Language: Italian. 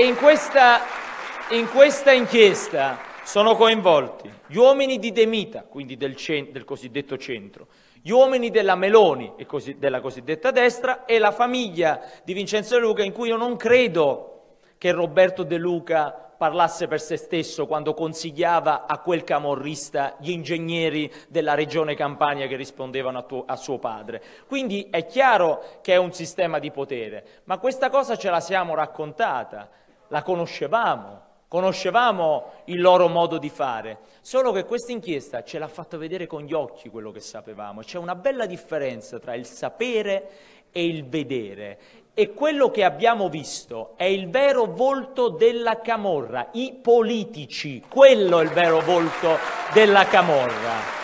E in questa, in questa inchiesta sono coinvolti gli uomini di Demita, quindi del, cent- del cosiddetto centro, gli uomini della Meloni e cosi- della cosiddetta destra e la famiglia di Vincenzo De Luca in cui io non credo che Roberto De Luca parlasse per se stesso quando consigliava a quel camorrista gli ingegneri della regione Campania che rispondevano a, tuo- a suo padre. Quindi è chiaro che è un sistema di potere, ma questa cosa ce la siamo raccontata la conoscevamo, conoscevamo il loro modo di fare, solo che questa inchiesta ce l'ha fatto vedere con gli occhi quello che sapevamo, c'è una bella differenza tra il sapere e il vedere e quello che abbiamo visto è il vero volto della Camorra, i politici, quello è il vero volto della Camorra.